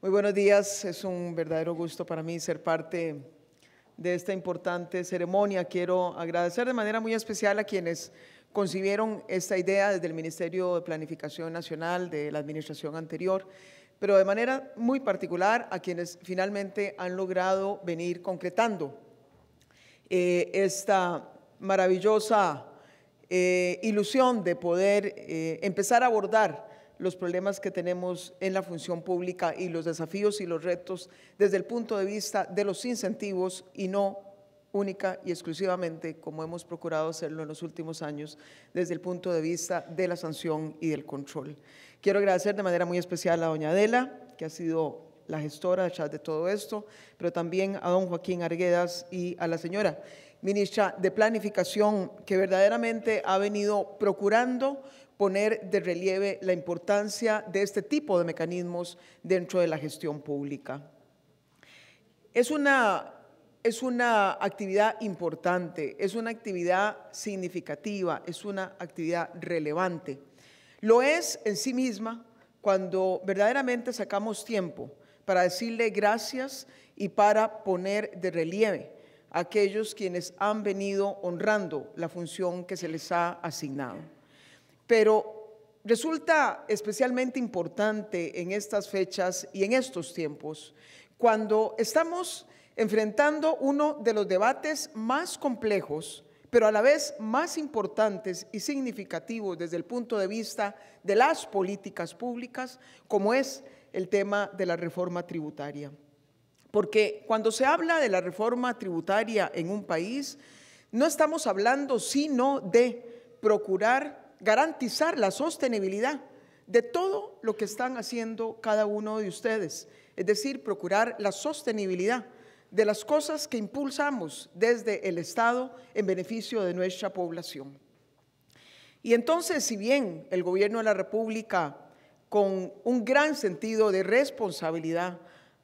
Muy buenos días, es un verdadero gusto para mí ser parte de esta importante ceremonia. Quiero agradecer de manera muy especial a quienes concibieron esta idea desde el Ministerio de Planificación Nacional de la administración anterior, pero de manera muy particular a quienes finalmente han logrado venir concretando eh, esta maravillosa eh, ilusión de poder eh, empezar a abordar los problemas que tenemos en la función pública y los desafíos y los retos desde el punto de vista de los incentivos y no única y exclusivamente, como hemos procurado hacerlo en los últimos años, desde el punto de vista de la sanción y del control. Quiero agradecer de manera muy especial a doña Adela, que ha sido la gestora de todo esto, pero también a don Joaquín Arguedas y a la señora ministra de Planificación, que verdaderamente ha venido procurando poner de relieve la importancia de este tipo de mecanismos dentro de la gestión pública. Es una, es una actividad importante, es una actividad significativa, es una actividad relevante. Lo es en sí misma cuando verdaderamente sacamos tiempo para decirle gracias y para poner de relieve a aquellos quienes han venido honrando la función que se les ha asignado. Pero resulta especialmente importante en estas fechas y en estos tiempos, cuando estamos enfrentando uno de los debates más complejos, pero a la vez más importantes y significativos desde el punto de vista de las políticas públicas, como es el tema de la reforma tributaria. Porque cuando se habla de la reforma tributaria en un país, no estamos hablando sino de procurar garantizar la sostenibilidad de todo lo que están haciendo cada uno de ustedes, es decir, procurar la sostenibilidad de las cosas que impulsamos desde el Estado en beneficio de nuestra población. Y entonces, si bien el gobierno de la República, con un gran sentido de responsabilidad,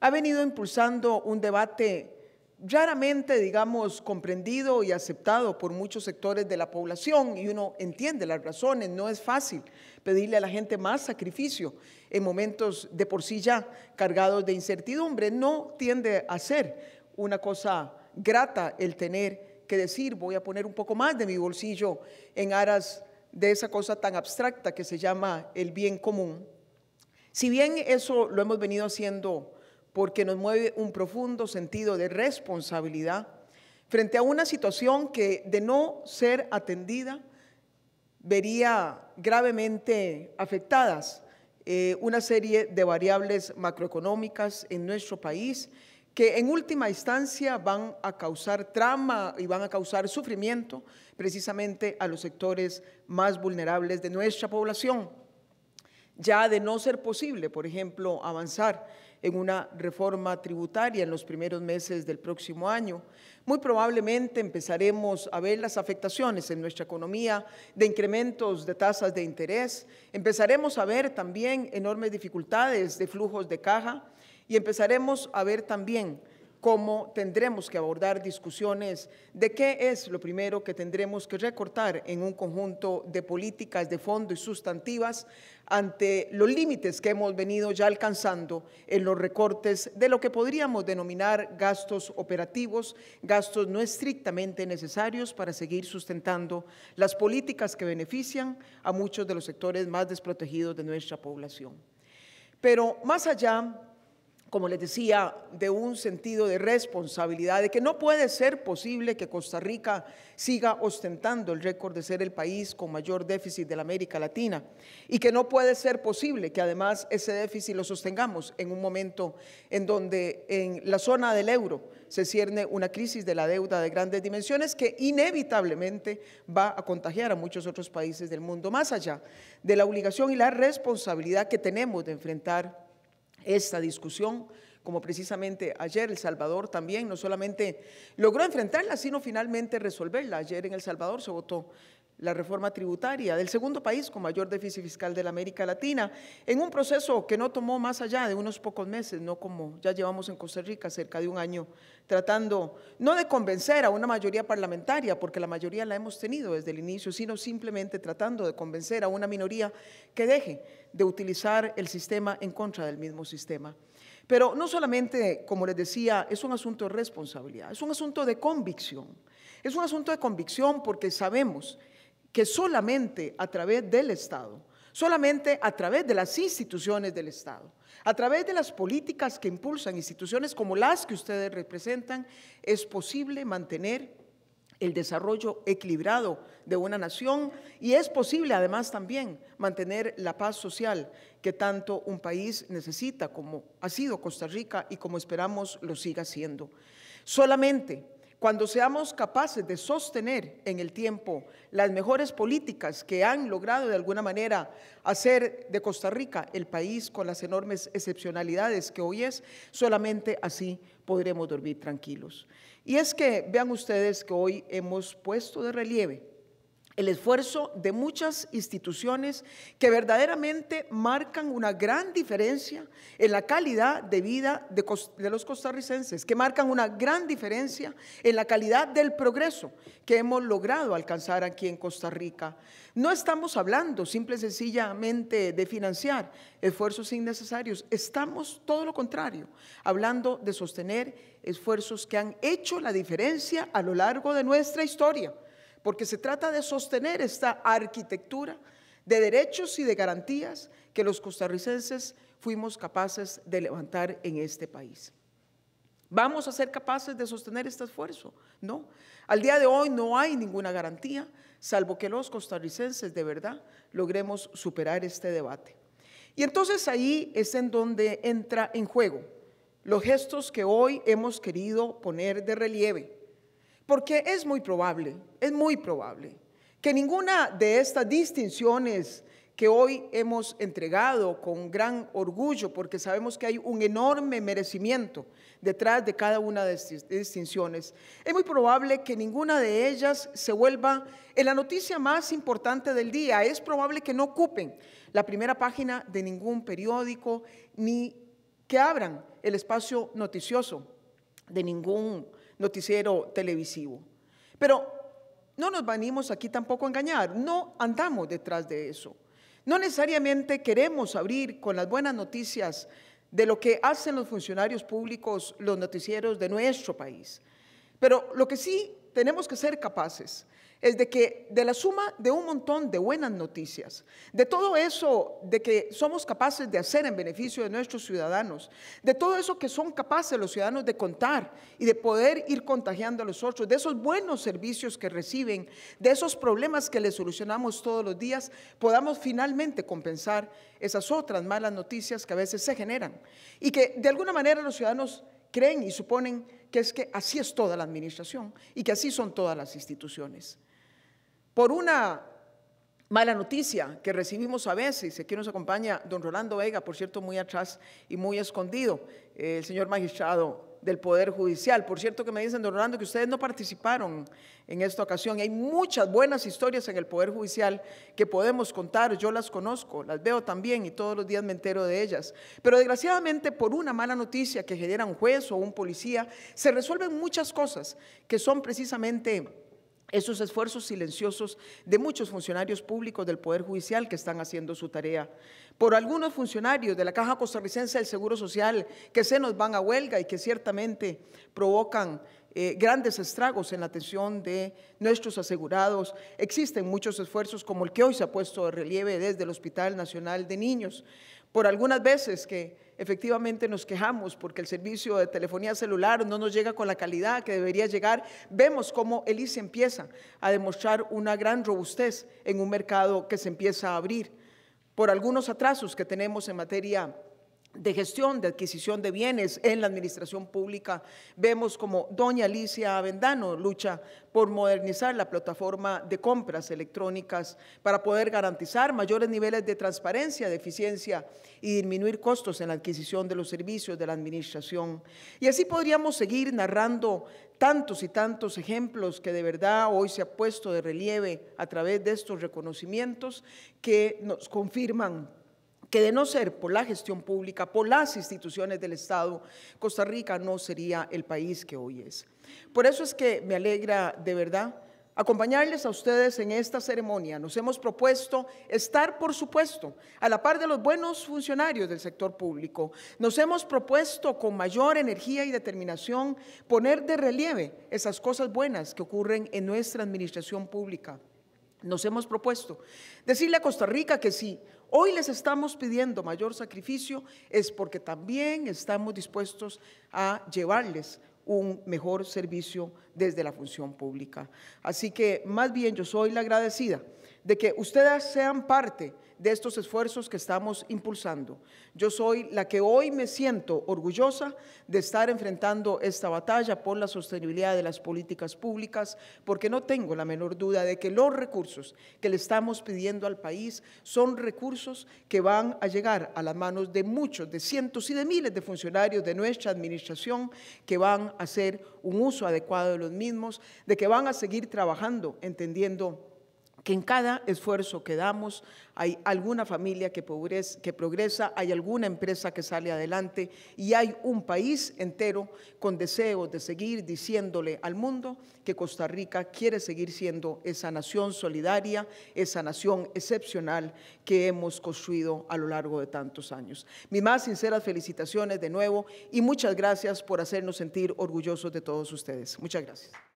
ha venido impulsando un debate raramente, digamos, comprendido y aceptado por muchos sectores de la población y uno entiende las razones, no es fácil pedirle a la gente más sacrificio en momentos de por sí ya cargados de incertidumbre, no tiende a ser una cosa grata el tener que decir voy a poner un poco más de mi bolsillo en aras de esa cosa tan abstracta que se llama el bien común. Si bien eso lo hemos venido haciendo porque nos mueve un profundo sentido de responsabilidad frente a una situación que de no ser atendida vería gravemente afectadas eh, una serie de variables macroeconómicas en nuestro país que en última instancia van a causar trama y van a causar sufrimiento precisamente a los sectores más vulnerables de nuestra población. Ya de no ser posible, por ejemplo, avanzar en una reforma tributaria en los primeros meses del próximo año. Muy probablemente empezaremos a ver las afectaciones en nuestra economía de incrementos de tasas de interés, empezaremos a ver también enormes dificultades de flujos de caja y empezaremos a ver también cómo tendremos que abordar discusiones de qué es lo primero que tendremos que recortar en un conjunto de políticas de fondo y sustantivas ante los límites que hemos venido ya alcanzando en los recortes de lo que podríamos denominar gastos operativos, gastos no estrictamente necesarios para seguir sustentando las políticas que benefician a muchos de los sectores más desprotegidos de nuestra población. Pero más allá como les decía, de un sentido de responsabilidad, de que no puede ser posible que Costa Rica siga ostentando el récord de ser el país con mayor déficit de la América Latina y que no puede ser posible que además ese déficit lo sostengamos en un momento en donde en la zona del euro se cierne una crisis de la deuda de grandes dimensiones que inevitablemente va a contagiar a muchos otros países del mundo, más allá de la obligación y la responsabilidad que tenemos de enfrentar esta discusión, como precisamente ayer El Salvador también no solamente logró enfrentarla, sino finalmente resolverla. Ayer en El Salvador se votó la reforma tributaria del segundo país con mayor déficit fiscal de la América Latina, en un proceso que no tomó más allá de unos pocos meses, no como ya llevamos en Costa Rica cerca de un año, tratando no de convencer a una mayoría parlamentaria, porque la mayoría la hemos tenido desde el inicio, sino simplemente tratando de convencer a una minoría que deje de utilizar el sistema en contra del mismo sistema. Pero no solamente, como les decía, es un asunto de responsabilidad, es un asunto de convicción. Es un asunto de convicción porque sabemos que solamente a través del Estado, solamente a través de las instituciones del Estado, a través de las políticas que impulsan instituciones como las que ustedes representan, es posible mantener el desarrollo equilibrado de una nación y es posible además también mantener la paz social que tanto un país necesita como ha sido Costa Rica y como esperamos lo siga siendo. Solamente cuando seamos capaces de sostener en el tiempo las mejores políticas que han logrado de alguna manera hacer de Costa Rica el país con las enormes excepcionalidades que hoy es, solamente así podremos dormir tranquilos. Y es que vean ustedes que hoy hemos puesto de relieve el esfuerzo de muchas instituciones que verdaderamente marcan una gran diferencia en la calidad de vida de, los costarricenses, que marcan una gran diferencia en la calidad del progreso que hemos logrado alcanzar aquí en Costa Rica. No estamos hablando simple y sencillamente de financiar esfuerzos innecesarios, estamos todo lo contrario, hablando de sostener esfuerzos que han hecho la diferencia a lo largo de nuestra historia porque se trata de sostener esta arquitectura de derechos y de garantías que los costarricenses fuimos capaces de levantar en este país. ¿Vamos a ser capaces de sostener este esfuerzo? No. Al día de hoy no hay ninguna garantía, salvo que los costarricenses de verdad logremos superar este debate. Y entonces ahí es en donde entra en juego los gestos que hoy hemos querido poner de relieve porque es muy probable, es muy probable que ninguna de estas distinciones que hoy hemos entregado con gran orgullo, porque sabemos que hay un enorme merecimiento detrás de cada una de estas distinciones, es muy probable que ninguna de ellas se vuelva en la noticia más importante del día. Es probable que no ocupen la primera página de ningún periódico ni que abran el espacio noticioso de ningún noticiero televisivo. Pero no nos venimos aquí tampoco a engañar, no andamos detrás de eso. No necesariamente queremos abrir con las buenas noticias de lo que hacen los funcionarios públicos, los noticieros de nuestro país. Pero lo que sí tenemos que ser capaces es de que de la suma de un montón de buenas noticias, de todo eso de que somos capaces de hacer en beneficio de nuestros ciudadanos, de todo eso que son capaces los ciudadanos de contar y de poder ir contagiando a los otros, de esos buenos servicios que reciben, de esos problemas que les solucionamos todos los días, podamos finalmente compensar esas otras malas noticias que a veces se generan y que de alguna manera los ciudadanos creen y suponen que es que así es toda la administración y que así son todas las instituciones. Por una mala noticia que recibimos a veces, aquí nos acompaña don Rolando Vega, por cierto, muy atrás y muy escondido, el señor magistrado del Poder Judicial. Por cierto que me dicen, don Orlando, que ustedes no participaron en esta ocasión. Hay muchas buenas historias en el Poder Judicial que podemos contar, yo las conozco, las veo también y todos los días me entero de ellas. Pero desgraciadamente por una mala noticia que genera un juez o un policía, se resuelven muchas cosas que son precisamente esos esfuerzos silenciosos de muchos funcionarios públicos del Poder Judicial que están haciendo su tarea, por algunos funcionarios de la Caja Costarricense del Seguro Social que se nos van a huelga y que ciertamente provocan eh, grandes estragos en la atención de nuestros asegurados. Existen muchos esfuerzos como el que hoy se ha puesto de relieve desde el Hospital Nacional de Niños, por algunas veces que efectivamente nos quejamos porque el servicio de telefonía celular no nos llega con la calidad que debería llegar, vemos cómo elisa e empieza a demostrar una gran robustez en un mercado que se empieza a abrir por algunos atrasos que tenemos en materia de gestión, de adquisición de bienes en la administración pública, vemos como doña Alicia Avendano lucha por modernizar la plataforma de compras electrónicas para poder garantizar mayores niveles de transparencia, de eficiencia y disminuir costos en la adquisición de los servicios de la administración. Y así podríamos seguir narrando tantos y tantos ejemplos que de verdad hoy se ha puesto de relieve a través de estos reconocimientos que nos confirman que de no ser por la gestión pública, por las instituciones del Estado, Costa Rica no sería el país que hoy es. Por eso es que me alegra de verdad acompañarles a ustedes en esta ceremonia. Nos hemos propuesto estar, por supuesto, a la par de los buenos funcionarios del sector público. Nos hemos propuesto con mayor energía y determinación poner de relieve esas cosas buenas que ocurren en nuestra administración pública nos hemos propuesto. Decirle a Costa Rica que sí. hoy les estamos pidiendo mayor sacrificio es porque también estamos dispuestos a llevarles un mejor servicio desde la función pública. Así que más bien yo soy la agradecida de que ustedes sean parte de estos esfuerzos que estamos impulsando. Yo soy la que hoy me siento orgullosa de estar enfrentando esta batalla por la sostenibilidad de las políticas públicas, porque no tengo la menor duda de que los recursos que le estamos pidiendo al país son recursos que van a llegar a las manos de muchos, de cientos y de miles de funcionarios de nuestra administración que van a hacer un uso adecuado de los mismos, de que van a seguir trabajando entendiendo que en cada esfuerzo que damos hay alguna familia que, progresa, hay alguna empresa que sale adelante y hay un país entero con deseo de seguir diciéndole al mundo que Costa Rica quiere seguir siendo esa nación solidaria, esa nación excepcional que hemos construido a lo largo de tantos años. Mis más sinceras felicitaciones de nuevo y muchas gracias por hacernos sentir orgullosos de todos ustedes. Muchas gracias.